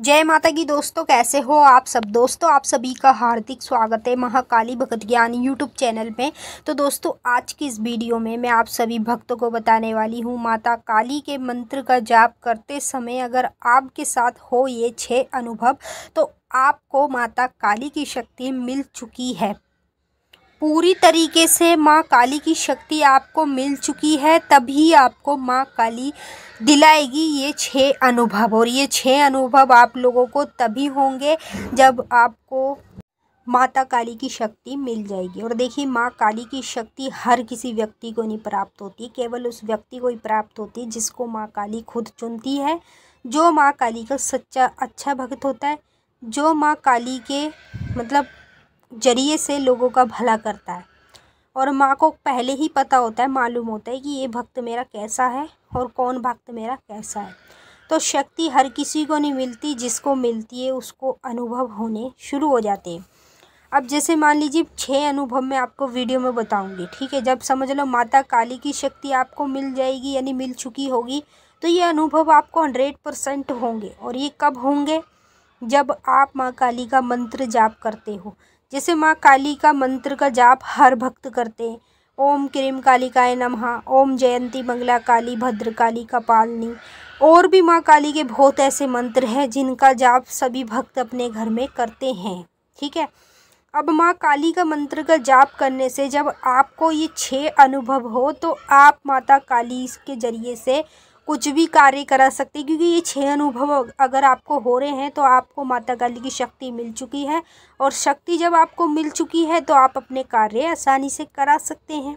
जय माता की दोस्तों कैसे हो आप सब दोस्तों आप सभी का हार्दिक स्वागत है महाकाली भगत ज्ञान यूट्यूब चैनल में तो दोस्तों आज की इस वीडियो में मैं आप सभी भक्तों को बताने वाली हूँ माता काली के मंत्र का जाप करते समय अगर आपके साथ हो ये छह अनुभव तो आपको माता काली की शक्ति मिल चुकी है पूरी तरीके से माँ काली की शक्ति आपको मिल चुकी है तभी आपको माँ काली दिलाएगी ये छः अनुभव और ये छः अनुभव आप लोगों को तभी होंगे जब आपको माता काली की शक्ति मिल जाएगी और देखिए माँ काली की शक्ति हर किसी व्यक्ति को नहीं प्राप्त होती केवल उस व्यक्ति को ही प्राप्त होती जिसको माँ काली खुद चुनती है जो माँ काली का सच्चा अच्छा भक्त होता है जो माँ काली के मतलब जरिए से लोगों का भला करता है और माँ को पहले ही पता होता है मालूम होता है कि ये भक्त मेरा कैसा है और कौन भक्त मेरा कैसा है तो शक्ति हर किसी को नहीं मिलती जिसको मिलती है उसको अनुभव होने शुरू हो जाते हैं अब जैसे मान लीजिए छः अनुभव मैं आपको वीडियो में बताऊंगी ठीक है जब समझ लो माता काली की शक्ति आपको मिल जाएगी यानी मिल चुकी होगी तो ये अनुभव आपको हंड्रेड परसेंट होंगे और ये कब होंगे जब आप माँ काली का मंत्र जाप करते हो जैसे माँ काली का मंत्र का जाप हर भक्त करते हैं ओम क्रीम कालिकाय नमः ओम जयंती मंगला काली भद्र काली कपालनी और भी माँ काली के बहुत ऐसे मंत्र हैं जिनका जाप सभी भक्त अपने घर में करते हैं ठीक है अब माँ काली का मंत्र का जाप करने से जब आपको ये छः अनुभव हो तो आप माता काली के जरिए से कुछ भी कार्य करा सकते हैं क्योंकि ये छह अनुभव अगर आपको हो रहे हैं तो आपको माता काली की शक्ति मिल चुकी है और शक्ति जब आपको मिल चुकी है तो आप अपने कार्य आसानी से करा सकते हैं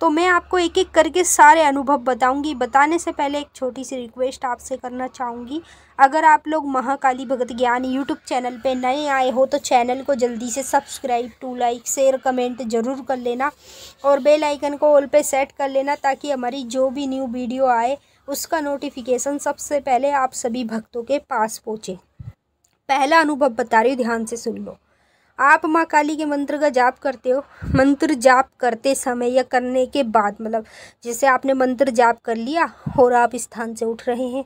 तो मैं आपको एक एक करके सारे अनुभव बताऊंगी बताने से पहले एक छोटी सी रिक्वेस्ट आपसे करना चाहूँगी अगर आप लोग महाकाली भगत ज्ञान यूट्यूब चैनल पे नए आए हो तो चैनल को जल्दी से subscribe to like share comment ज़रूर कर लेना और बेल आइकन को ऑल पे सेट कर लेना ताकि हमारी जो भी न्यू वीडियो आए उसका नोटिफिकेशन सबसे पहले आप सभी भक्तों के पास पहुँचे पहला अनुभव बता रही हूँ ध्यान से सुन लो आप माँ काली के मंत्र का जाप करते हो मंत्र जाप करते समय या करने के बाद मतलब जैसे आपने मंत्र जाप कर लिया और आप स्थान से उठ रहे हैं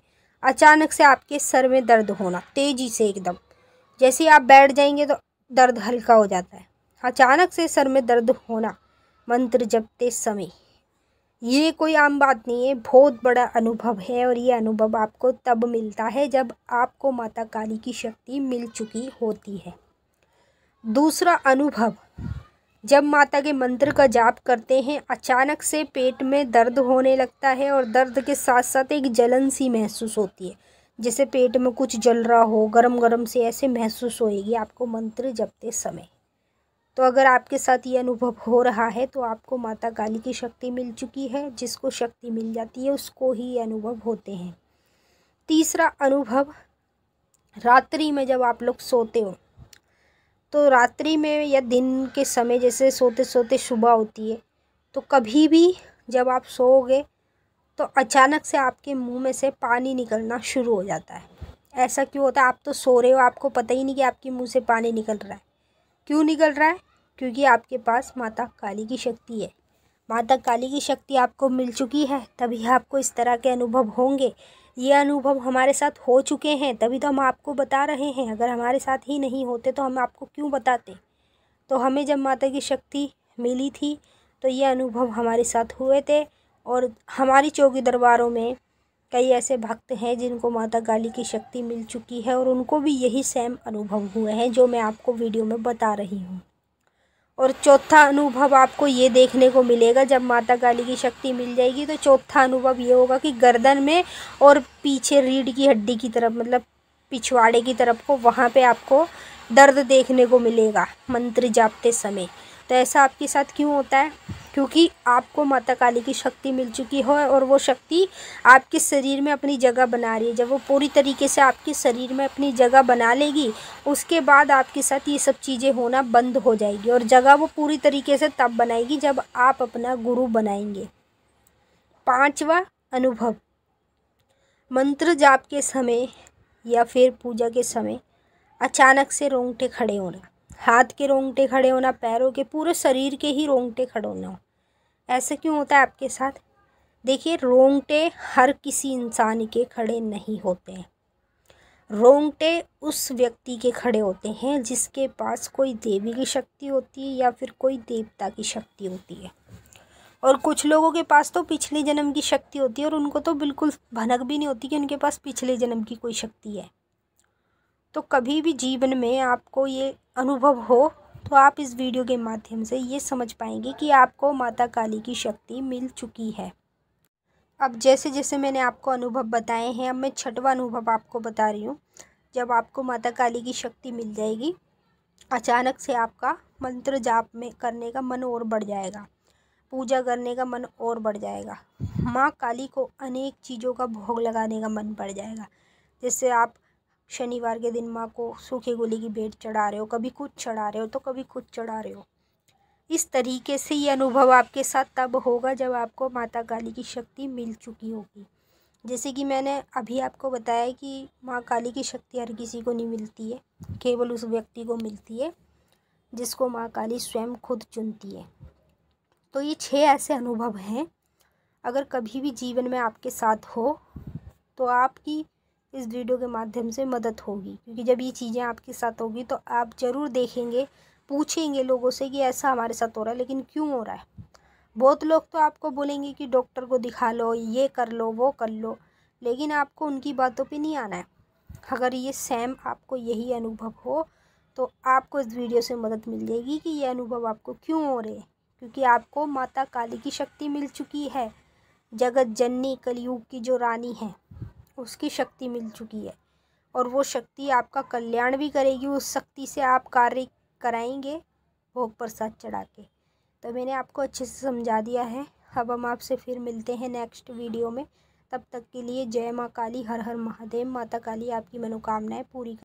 अचानक से आपके सर में दर्द होना तेज़ी से एकदम जैसे आप बैठ जाएंगे तो दर्द हल्का हो जाता है अचानक से सर में दर्द होना मंत्र जपते समय ये कोई आम बात नहीं है बहुत बड़ा अनुभव है और ये अनुभव आपको तब मिलता है जब आपको माता काली की शक्ति मिल चुकी होती है दूसरा अनुभव जब माता के मंत्र का जाप करते हैं अचानक से पेट में दर्द होने लगता है और दर्द के साथ साथ एक जलन सी महसूस होती है जैसे पेट में कुछ जल रहा हो गरम गरम से ऐसे महसूस होएगी आपको मंत्र जपते समय तो अगर आपके साथ ये अनुभव हो रहा है तो आपको माता काली की शक्ति मिल चुकी है जिसको शक्ति मिल जाती है उसको ही अनुभव होते हैं तीसरा अनुभव रात्रि में जब आप लोग सोते हो तो रात्रि में या दिन के समय जैसे सोते सोते सुबह होती है तो कभी भी जब आप सोओगे तो अचानक से आपके मुंह में से पानी निकलना शुरू हो जाता है ऐसा क्यों होता है आप तो सो रहे हो आपको पता ही नहीं कि आपके मुंह से पानी निकल रहा है क्यों निकल रहा है क्योंकि आपके पास माता काली की शक्ति है माता काली की शक्ति आपको मिल चुकी है तभी आपको इस तरह के अनुभव होंगे ये अनुभव हमारे साथ हो चुके हैं तभी तो हम आपको बता रहे हैं अगर हमारे साथ ही नहीं होते तो हम आपको क्यों बताते तो हमें जब माता की शक्ति मिली थी तो ये अनुभव हमारे साथ हुए थे और हमारी चौकी दरबारों में कई ऐसे भक्त हैं जिनको माता काली की शक्ति मिल चुकी है और उनको भी यही सेम अनुभव हुए हैं जो मैं आपको वीडियो में बता रही हूँ और चौथा अनुभव आपको ये देखने को मिलेगा जब माता काली की शक्ति मिल जाएगी तो चौथा अनुभव ये होगा कि गर्दन में और पीछे रीढ़ की हड्डी की तरफ मतलब पिछवाड़े की तरफ को वहाँ पे आपको दर्द देखने को मिलेगा मंत्र जापते समय तो ऐसा आपके साथ क्यों होता है क्योंकि आपको माता काली की शक्ति मिल चुकी हो और वो शक्ति आपके शरीर में अपनी जगह बना रही है जब वो पूरी तरीके से आपके शरीर में अपनी जगह बना लेगी उसके बाद आपके साथ ये सब चीज़ें होना बंद हो जाएगी और जगह वो पूरी तरीके से तब बनाएगी जब आप अपना गुरु बनाएंगे पाँचवा अनुभव मंत्र जाप के समय या फिर पूजा के समय अचानक से रोंगटे खड़े होना हाथ के रोंगटे खड़े होना पैरों के पूरे शरीर के ही रोंगटे खड़े होना ऐसे क्यों होता है आपके साथ देखिए रोंगटे हर किसी इंसान के खड़े नहीं होते हैं रोंगटे उस व्यक्ति के खड़े होते हैं जिसके पास कोई देवी की शक्ति होती है या फिर कोई देवता की शक्ति होती है और कुछ लोगों के पास तो पिछले जन्म की शक्ति होती है और उनको तो बिल्कुल भनक भी नहीं होती कि उनके पास पिछले जन्म की कोई शक्ति है तो कभी भी जीवन में आपको ये अनुभव हो तो आप इस वीडियो के माध्यम से ये समझ पाएंगे कि आपको माता काली की शक्ति मिल चुकी है अब जैसे जैसे मैंने आपको अनुभव बताए हैं अब मैं छठवा अनुभव आपको बता रही हूँ जब आपको माता काली की शक्ति मिल जाएगी अचानक से आपका मंत्र जाप में करने का मन और बढ़ जाएगा पूजा करने का मन और बढ़ जाएगा माँ काली को अनेक चीज़ों का भोग लगाने का मन बढ़ जाएगा जैसे आप शनिवार के दिन माँ को सूखे गोली की भेंट चढ़ा रहे हो कभी कुछ चढ़ा रहे हो तो कभी कुछ चढ़ा रहे हो इस तरीके से ये अनुभव आपके साथ तब होगा जब आपको माता काली की शक्ति मिल चुकी होगी जैसे कि मैंने अभी आपको बताया कि माँ काली की शक्ति हर किसी को नहीं मिलती है केवल उस व्यक्ति को मिलती है जिसको माँ काली स्वयं खुद चुनती है तो ये छः ऐसे अनुभव हैं अगर कभी भी जीवन में आपके साथ हो तो आपकी इस वीडियो के माध्यम से मदद होगी क्योंकि जब ये चीज़ें आपके साथ होगी तो आप ज़रूर देखेंगे पूछेंगे लोगों से कि ऐसा हमारे साथ हो रहा है लेकिन क्यों हो रहा है बहुत लोग तो आपको बोलेंगे कि डॉक्टर को दिखा लो ये कर लो वो कर लो लेकिन आपको उनकी बातों पे नहीं आना है अगर ये सेम आपको यही अनुभव हो तो आपको इस वीडियो से मदद मिल जाएगी कि ये अनुभव आपको क्यों हो रहे क्योंकि आपको माता काली की शक्ति मिल चुकी है जगत जननी कलयुग की जो रानी है उसकी शक्ति मिल चुकी है और वो शक्ति आपका कल्याण भी करेगी उस शक्ति से आप कार्य कराएंगे भोग प्रसाद चढ़ा के तो मैंने आपको अच्छे से समझा दिया है अब हम आपसे फिर मिलते हैं नेक्स्ट वीडियो में तब तक के लिए जय माँ काली हर हर महादेव माता काली आपकी मनोकामनाएं पूरी